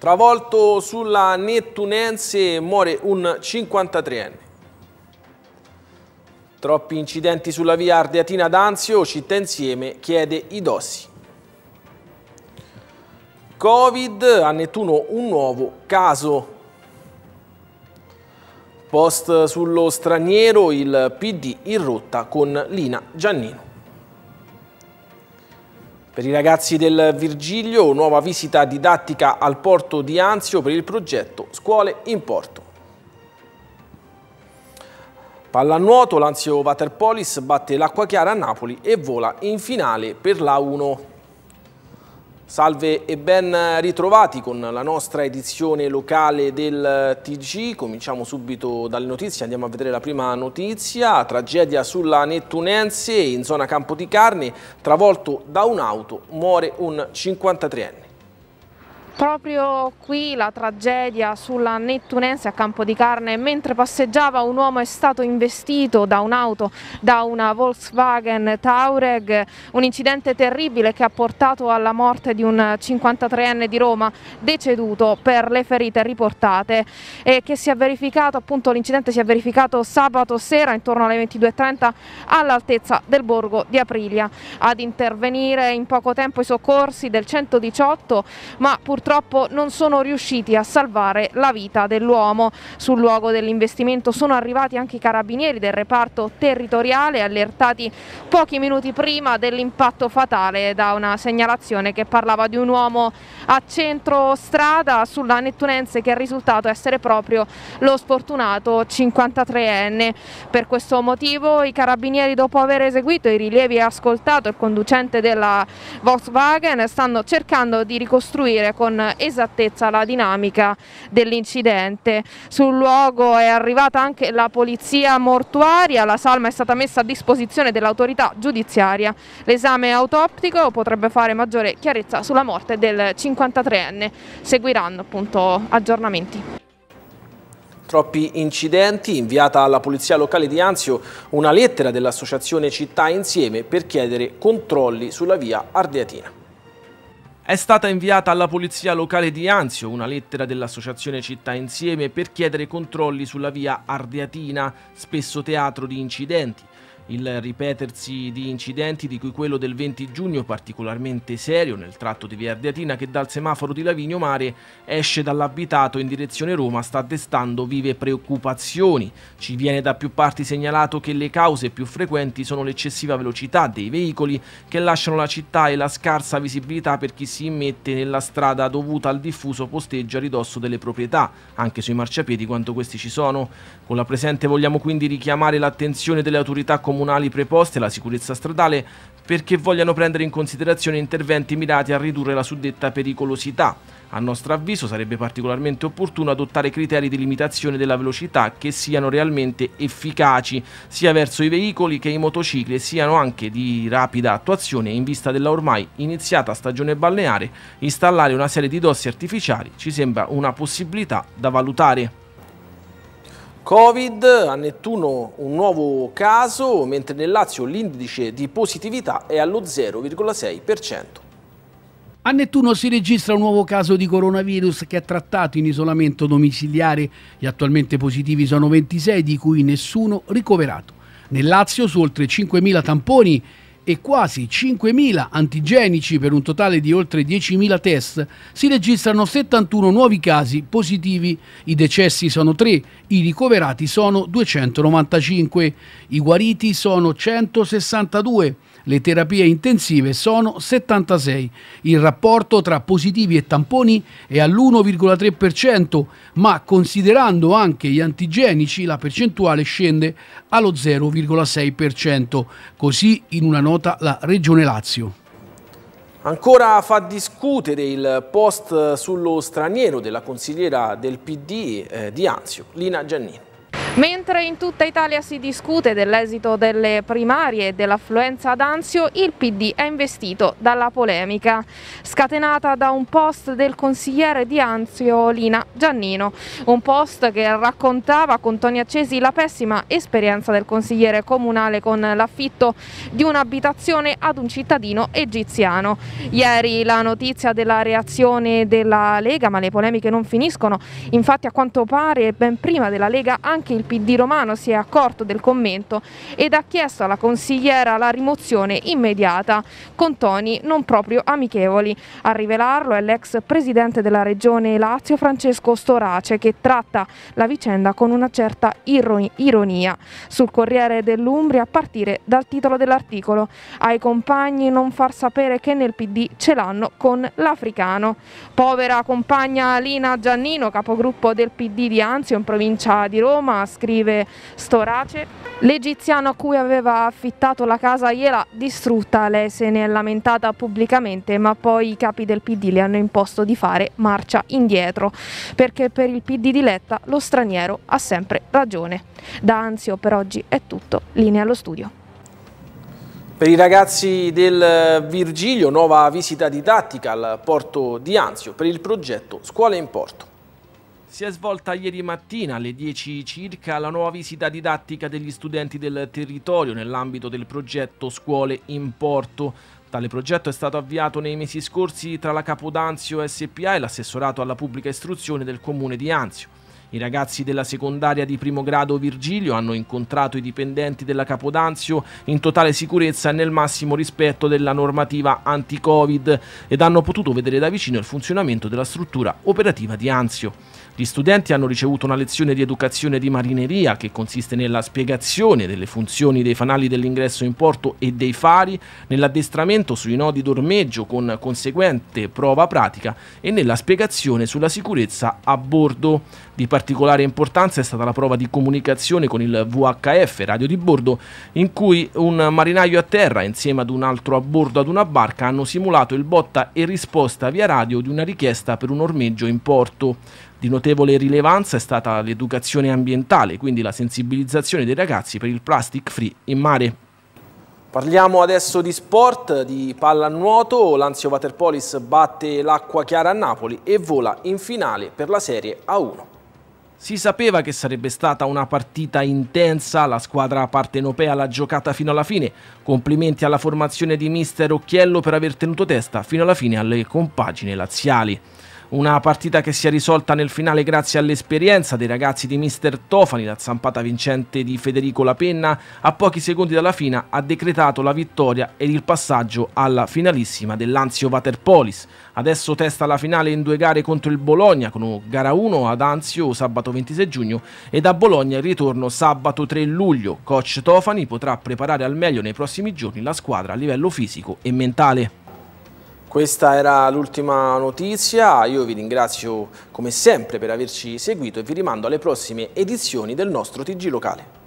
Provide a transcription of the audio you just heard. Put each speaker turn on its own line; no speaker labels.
Travolto sulla Nettunense muore un 53enne. Troppi incidenti sulla via Ardeatina d'Anzio, città insieme, chiede i dossi. Covid, a Nettuno un nuovo caso. Post sullo straniero, il PD in rotta con Lina Giannino. Per i ragazzi del Virgilio, nuova visita didattica al porto di Anzio per il progetto Scuole in Porto. Pallanuoto, l'Anzio Waterpolis batte l'Acquachiara a Napoli e vola in finale per la 1. Salve e ben ritrovati con la nostra edizione locale del TG. Cominciamo subito dalle notizie, andiamo a vedere la prima notizia. Tragedia sulla Nettunense in zona Campo di Carne, travolto da un'auto, muore un 53enne.
Proprio qui la tragedia sulla Nettunense a Campo di Carne, mentre passeggiava un uomo è stato investito da un'auto, da una Volkswagen Taureg, un incidente terribile che ha portato alla morte di un 53enne di Roma deceduto per le ferite riportate e che si è verificato, appunto l'incidente si è verificato sabato sera intorno alle 22.30 all'altezza del borgo di Aprilia. Ad intervenire in poco tempo i soccorsi del 118 ma purtroppo purtroppo non sono riusciti a salvare la vita dell'uomo. Sul luogo dell'investimento sono arrivati anche i carabinieri del reparto territoriale allertati pochi minuti prima dell'impatto fatale da una segnalazione che parlava di un uomo a centro strada sulla Nettunense che è risultato essere proprio lo sfortunato 53enne. Per questo motivo i carabinieri dopo aver eseguito i rilievi e ascoltato il conducente della Volkswagen stanno cercando di ricostruire con esattezza la dinamica dell'incidente. Sul luogo è arrivata anche la polizia mortuaria, la salma è stata messa a disposizione dell'autorità giudiziaria. L'esame autoptico potrebbe fare maggiore chiarezza sulla morte del 53enne. Seguiranno appunto aggiornamenti
troppi incidenti, inviata alla Polizia Locale di Anzio una lettera dell'Associazione Città Insieme per chiedere controlli sulla via Ardeatina. È stata inviata alla polizia locale di Anzio una lettera dell'associazione Città Insieme per chiedere controlli sulla via Ardeatina, spesso teatro di incidenti. Il ripetersi di incidenti, di cui quello del 20 giugno particolarmente serio nel tratto di Via Ardeatina che dal semaforo di Lavinio Mare esce dall'abitato in direzione Roma, sta destando vive preoccupazioni. Ci viene da più parti segnalato che le cause più frequenti sono l'eccessiva velocità dei veicoli che lasciano la città e la scarsa visibilità per chi si immette nella strada dovuta al diffuso posteggio a ridosso delle proprietà, anche sui marciapiedi quanto questi ci sono. Con la presente vogliamo quindi richiamare l'attenzione delle autorità comunitarie comunali preposte alla sicurezza stradale perché vogliano prendere in considerazione interventi mirati a ridurre la suddetta pericolosità. A nostro avviso sarebbe particolarmente opportuno adottare criteri di limitazione della velocità che siano realmente efficaci sia verso i veicoli che i motocicli e siano anche di rapida attuazione in vista della ormai iniziata stagione balneare. Installare una serie di dossi artificiali ci sembra una possibilità da valutare. Covid, a Nettuno un nuovo caso, mentre nel Lazio l'indice di positività è allo 0,6%. A Nettuno si registra un nuovo caso di coronavirus che è trattato in isolamento domiciliare. Gli attualmente positivi sono 26, di cui nessuno ricoverato. Nel Lazio su oltre 5.000 tamponi e quasi 5.000 antigenici per un totale di oltre 10.000 test, si registrano 71 nuovi casi positivi, i decessi sono 3, i ricoverati sono 295, i guariti sono 162, le terapie intensive sono 76. Il rapporto tra positivi e tamponi è all'1,3%, ma considerando anche gli antigenici la percentuale scende allo 0,6%. Così in una nota vota la Regione Lazio. Ancora fa discutere il post sullo straniero della consigliera del PD eh, di Anzio, Lina Giannini.
Mentre in tutta Italia si discute dell'esito delle primarie e dell'affluenza ad Anzio, il PD è investito dalla polemica, scatenata da un post del consigliere di Anzio Lina Giannino, un post che raccontava con toni accesi la pessima esperienza del consigliere comunale con l'affitto di un'abitazione ad un cittadino egiziano. Ieri la notizia della reazione della Lega, ma le polemiche non finiscono, infatti a quanto pare ben prima della Lega anche il PD romano si è accorto del commento ed ha chiesto alla consigliera la rimozione immediata, con toni non proprio amichevoli. A rivelarlo è l'ex presidente della regione Lazio Francesco Storace che tratta la vicenda con una certa ironia. Sul Corriere dell'Umbria a partire dal titolo dell'articolo ai compagni non far sapere che nel PD ce l'hanno con l'africano. Povera compagna Lina Giannino, capogruppo del PD di Anzio in provincia di Roma, scrive Storace. L'egiziano a cui aveva affittato la casa gliela distrutta, lei se ne è lamentata pubblicamente, ma poi i capi del PD le hanno imposto di fare marcia indietro, perché per il PD di Letta lo straniero ha sempre ragione. Da Anzio per oggi è tutto, linea allo studio.
Per i ragazzi del Virgilio, nuova visita didattica al porto di Anzio per il progetto Scuole in Porto. Si è svolta ieri mattina alle 10 circa la nuova visita didattica degli studenti del territorio nell'ambito del progetto Scuole in Porto. Tale progetto è stato avviato nei mesi scorsi tra la Capodanzio SPA e l'assessorato alla pubblica istruzione del comune di Anzio. I ragazzi della secondaria di primo grado Virgilio hanno incontrato i dipendenti della Capodanzio in totale sicurezza e nel massimo rispetto della normativa anti-Covid ed hanno potuto vedere da vicino il funzionamento della struttura operativa di Anzio. Gli studenti hanno ricevuto una lezione di educazione di marineria che consiste nella spiegazione delle funzioni dei fanali dell'ingresso in porto e dei fari, nell'addestramento sui nodi d'ormeggio con conseguente prova pratica e nella spiegazione sulla sicurezza a bordo. Di particolare importanza è stata la prova di comunicazione con il VHF, radio di bordo, in cui un marinaio a terra insieme ad un altro a bordo ad una barca hanno simulato il botta e risposta via radio di una richiesta per un ormeggio in porto. Di notevole rilevanza è stata l'educazione ambientale, quindi la sensibilizzazione dei ragazzi per il plastic free in mare. Parliamo adesso di sport, di pallanuoto, Lanzio Waterpolis batte l'acqua chiara a Napoli e vola in finale per la Serie A1. Si sapeva che sarebbe stata una partita intensa, la squadra partenopea l'ha giocata fino alla fine. Complimenti alla formazione di mister Occhiello per aver tenuto testa fino alla fine alle compagine laziali. Una partita che si è risolta nel finale grazie all'esperienza dei ragazzi di Mister Tofani, la zampata vincente di Federico Lapenna, a pochi secondi dalla fine ha decretato la vittoria ed il passaggio alla finalissima dell'Anzio Vaterpolis. Adesso testa la finale in due gare contro il Bologna, con gara 1 ad Anzio sabato 26 giugno ed a Bologna il ritorno sabato 3 luglio. Coach Tofani potrà preparare al meglio nei prossimi giorni la squadra a livello fisico e mentale. Questa era l'ultima notizia, io vi ringrazio come sempre per averci seguito e vi rimando alle prossime edizioni del nostro TG Locale.